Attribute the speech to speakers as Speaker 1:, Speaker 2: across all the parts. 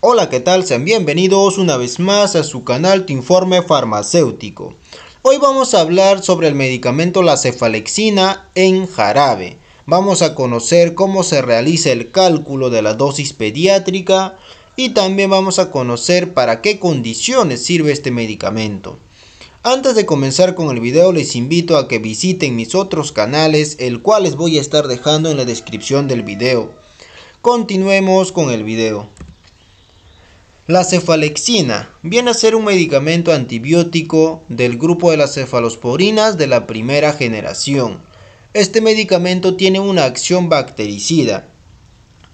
Speaker 1: Hola, ¿qué tal? Sean bienvenidos una vez más a su canal Tu Informe Farmacéutico. Hoy vamos a hablar sobre el medicamento la cefalexina en jarabe. Vamos a conocer cómo se realiza el cálculo de la dosis pediátrica y también vamos a conocer para qué condiciones sirve este medicamento. Antes de comenzar con el video les invito a que visiten mis otros canales, el cual les voy a estar dejando en la descripción del video. Continuemos con el video. La cefalexina viene a ser un medicamento antibiótico del grupo de las cefalosporinas de la primera generación. Este medicamento tiene una acción bactericida,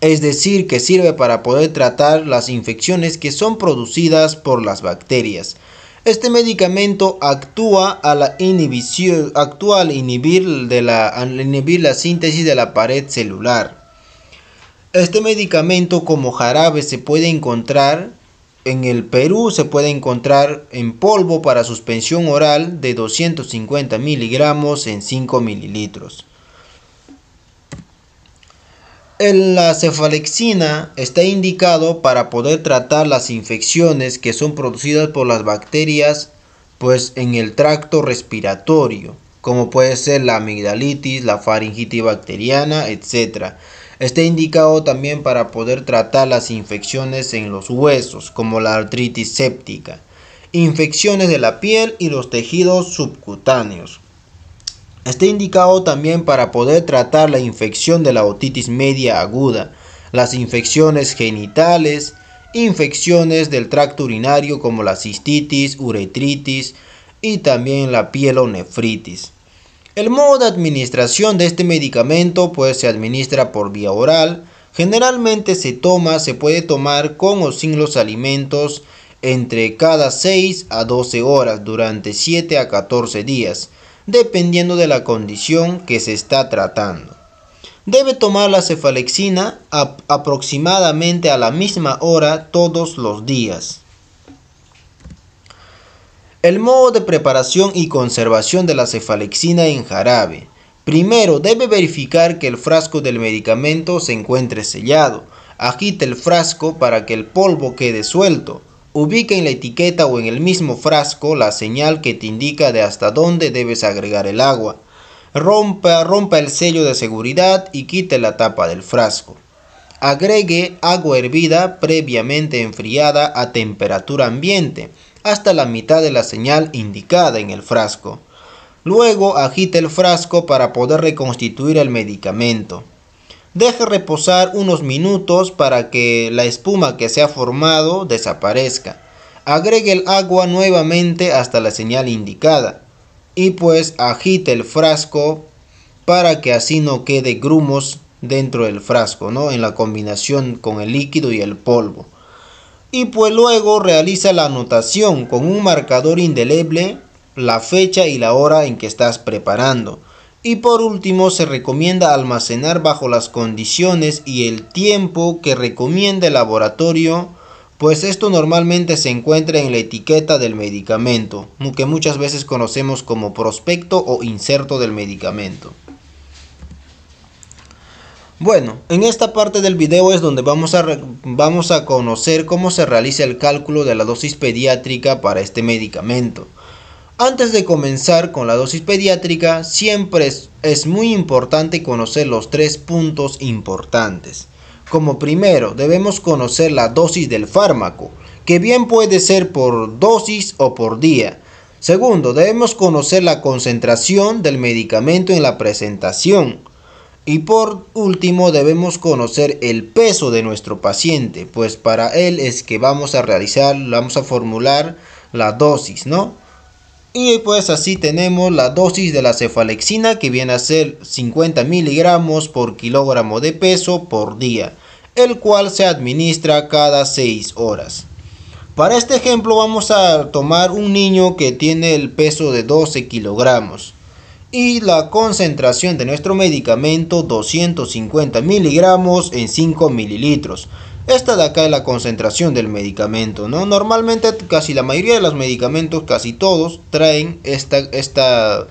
Speaker 1: es decir, que sirve para poder tratar las infecciones que son producidas por las bacterias. Este medicamento actúa, a la inhibición, inhibir de al inhibir la síntesis de la pared celular. Este medicamento como jarabe se puede encontrar en el Perú se puede encontrar en polvo para suspensión oral de 250 miligramos en 5 mililitros. La cefalexina está indicado para poder tratar las infecciones que son producidas por las bacterias pues en el tracto respiratorio, como puede ser la amigdalitis, la faringitis bacteriana, etc. Está indicado también para poder tratar las infecciones en los huesos, como la artritis séptica, infecciones de la piel y los tejidos subcutáneos. Está indicado también para poder tratar la infección de la otitis media aguda, las infecciones genitales, infecciones del tracto urinario como la cistitis, uretritis y también la pielonefritis. El modo de administración de este medicamento pues se administra por vía oral, generalmente se toma, se puede tomar con o sin los alimentos entre cada 6 a 12 horas durante 7 a 14 días, dependiendo de la condición que se está tratando. Debe tomar la cefalexina aproximadamente a la misma hora todos los días. El modo de preparación y conservación de la cefalexina en jarabe. Primero, debe verificar que el frasco del medicamento se encuentre sellado. Agite el frasco para que el polvo quede suelto. Ubique en la etiqueta o en el mismo frasco la señal que te indica de hasta dónde debes agregar el agua. Rompa, rompa el sello de seguridad y quite la tapa del frasco. Agregue agua hervida previamente enfriada a temperatura ambiente hasta la mitad de la señal indicada en el frasco. Luego agite el frasco para poder reconstituir el medicamento. Deje reposar unos minutos para que la espuma que se ha formado desaparezca. Agregue el agua nuevamente hasta la señal indicada y pues agite el frasco para que así no quede grumos dentro del frasco, ¿no? En la combinación con el líquido y el polvo. Y pues luego realiza la anotación con un marcador indeleble, la fecha y la hora en que estás preparando. Y por último se recomienda almacenar bajo las condiciones y el tiempo que recomienda el laboratorio, pues esto normalmente se encuentra en la etiqueta del medicamento, que muchas veces conocemos como prospecto o inserto del medicamento. Bueno, en esta parte del video es donde vamos a, vamos a conocer cómo se realiza el cálculo de la dosis pediátrica para este medicamento. Antes de comenzar con la dosis pediátrica, siempre es, es muy importante conocer los tres puntos importantes. Como primero, debemos conocer la dosis del fármaco, que bien puede ser por dosis o por día. Segundo, debemos conocer la concentración del medicamento en la presentación. Y por último debemos conocer el peso de nuestro paciente, pues para él es que vamos a realizar, vamos a formular la dosis, ¿no? Y pues así tenemos la dosis de la cefalexina que viene a ser 50 miligramos por kilogramo de peso por día, el cual se administra cada 6 horas. Para este ejemplo vamos a tomar un niño que tiene el peso de 12 kilogramos y la concentración de nuestro medicamento 250 miligramos en 5 mililitros. Esta de acá es la concentración del medicamento, ¿no? Normalmente casi la mayoría de los medicamentos, casi todos, traen esta, esta,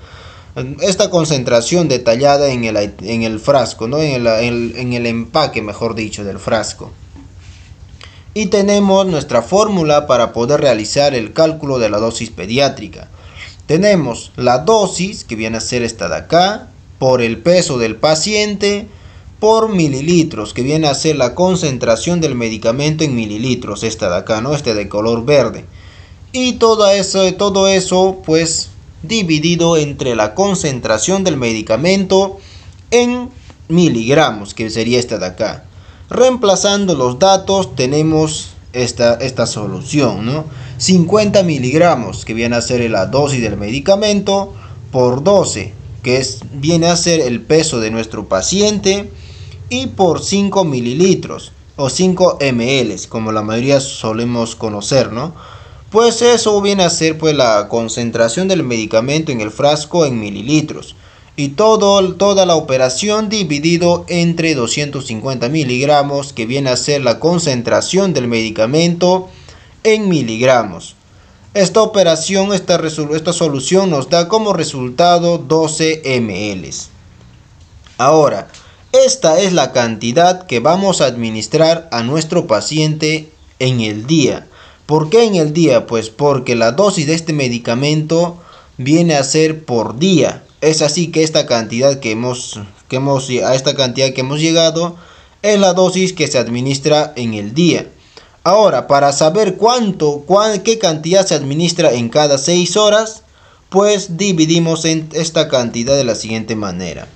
Speaker 1: esta concentración detallada en el, frasco, ¿no? en el empaque, mejor dicho, del frasco. Y tenemos nuestra fórmula para poder realizar el cálculo de la dosis pediátrica. Tenemos la dosis, que viene a ser esta de acá, por el peso del paciente, por mililitros, que viene a ser la concentración del medicamento en mililitros, esta de acá, ¿no? Este de color verde. Y todo eso, todo eso pues dividido entre la concentración del medicamento en miligramos, que sería esta de acá. Reemplazando los datos tenemos esta, solución, ¿no? 50 miligramos, que viene a ser la dosis del medicamento, por 12, que es, viene a ser el peso de nuestro paciente, y por 5 mililitros o 5 ml, como la mayoría solemos conocer, Pues eso viene a ser pues, la concentración del medicamento en el frasco en mililitros y todo, toda la operación dividido entre 250 miligramos que viene a ser la concentración del medicamento en miligramos. Esta operación, esta, esta solución nos da como resultado 12 ml. Ahora, esta es la cantidad que vamos a administrar a nuestro paciente en el día. ¿Por qué en el día? Pues porque la dosis de este medicamento viene a ser por día. Es así que esta cantidad que hemos, que hemos, a esta cantidad que hemos llegado es la dosis que se administra en el día. Ahora, para saber cuánto, qué cantidad se administra en cada 6 horas, pues dividimos en esta cantidad de la siguiente manera.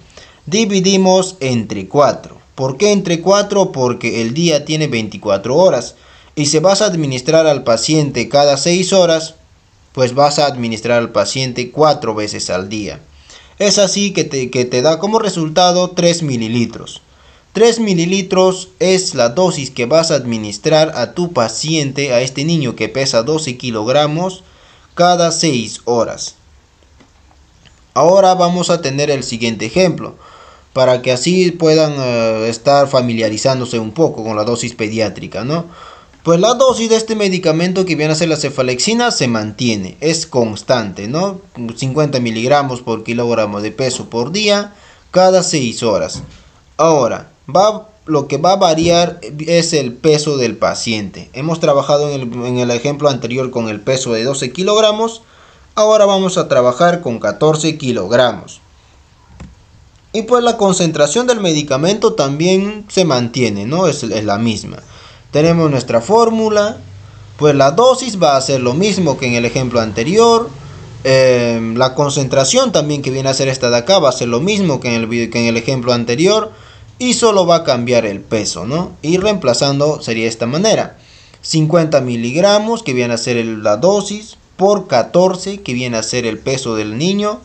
Speaker 1: Dividimos entre 4. ¿Por qué entre 4? Porque el día tiene 24 horas y se vas a administrar al paciente cada 6 horas, pues vas a administrar al paciente 4 veces al día. Es así que te, da como resultado 3 mililitros. 3 mililitros es la dosis que vas a administrar a tu paciente, a este niño que pesa 12 kilogramos, cada 6 horas. Ahora vamos a tener el siguiente ejemplo, para que así puedan eh, estar familiarizándose un poco con la dosis pediátrica, ¿no? pues la dosis de este medicamento que viene a ser la cefalexina se mantiene, es constante, ¿no? 50 miligramos por kilogramo de peso por día cada 6 horas. Ahora, lo que va a variar es el peso del paciente. Hemos trabajado en el, ejemplo anterior con el peso de 12 kilogramos, ahora vamos a trabajar con 14 kilogramos. Y pues la concentración del medicamento también se mantiene, ¿no? es la misma. Tenemos nuestra fórmula, pues la dosis va a ser lo mismo que en el ejemplo anterior. Em, la concentración también que viene a ser esta de acá va a ser lo mismo que en, el, que en el ejemplo anterior. Y solo va a cambiar el peso, ¿no? Y reemplazando sería de esta manera. 50 miligramos que viene a ser la dosis por 14 que viene a ser el peso del niño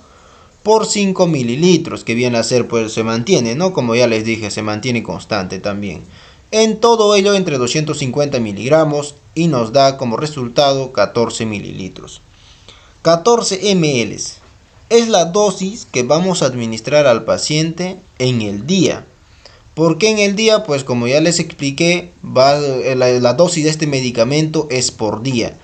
Speaker 1: por 5 mililitros que viene a ser pues se mantiene, ¿no? Como ya les dije, se mantiene constante también. En todo ello entre 250 miligramos y nos da como resultado 14 mililitros. 14 ml es la dosis que vamos a administrar al paciente en el día. ¿Por qué en el día? Pues como ya les expliqué, va, eh, la, dosis de este medicamento es por día.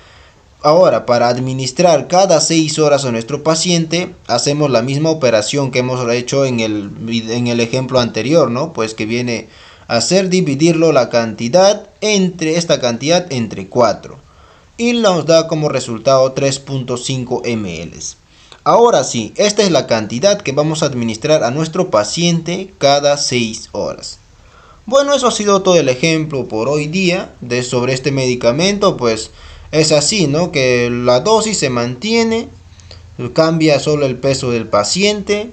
Speaker 1: Ahora, para administrar cada 6 horas a nuestro paciente, hacemos la misma operación que hemos hecho en el, en el ejemplo anterior, ¿no? Pues que viene hacer dividirlo la cantidad entre esta cantidad entre 4 y nos da como resultado 3.5 ml. Ahora sí, esta es la cantidad que vamos a administrar a nuestro paciente cada 6 horas. Bueno, eso ha sido todo el ejemplo por hoy día de sobre este medicamento, pues es así, ¿no? Que la dosis se mantiene, cambia solo el peso del paciente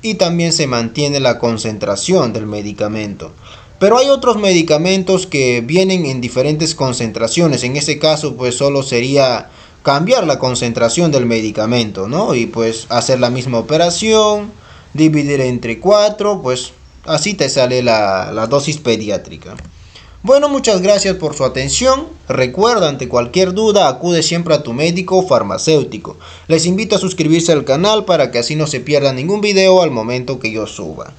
Speaker 1: y también se mantiene la concentración del medicamento. Pero hay otros medicamentos que vienen en diferentes concentraciones. En este caso, pues solo sería cambiar la concentración del medicamento, ¿no? Y pues hacer la misma operación, dividir entre 4, pues así te sale la, la dosis pediátrica. Bueno, muchas gracias por su atención. Recuerda, ante cualquier duda, acude siempre a tu médico o farmacéutico. Les invito a suscribirse al canal para que así no se pierda ningún video al momento que yo suba.